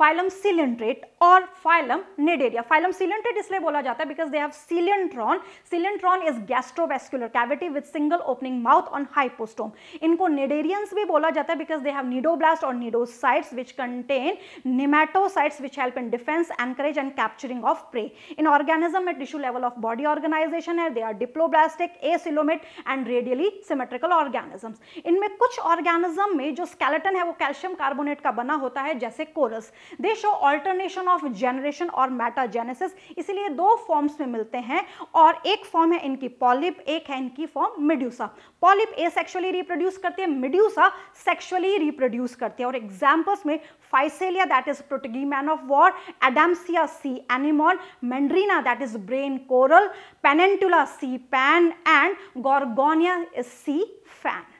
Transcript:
phylum coelenterate और phylum Cnidaria phylum coelenterate इसलिए बोला जाता है because they have coelenteron coelenteron is gastrovascular cavity with single opening mouth on hypostome इनको cnidarians भी बोला जाता है बिकॉज दे हैव नीडोब्लास्ट और cnidocytes which contain nematocytes which help in defence anchorage and capturing of prey इन organism में tissue level of body organisation है they are diploblastic acoelomate and radially symmetrical organisms इनमें कुछ organism में जो skeleton है वो कैल्शियम कार्बोनेट का बना होता है जैसे corals they show alternation of generation और मेटाजेनेसिस इसलिए दो फॉर्म्स में मिलते हैं और एक फॉर्म है इनकी पॉलिप एक है इनकी form medusa polyp asexually reproduce करती है मिड्यूसा सेक्शुअली रिप्रोड्यूस करती है और एग्जाम्पल्स में Physalia that is Portuguese man of war Adamsia sea anemone Meandrina that is brain coral Pennatula sea pen and Gorgonia is sea fan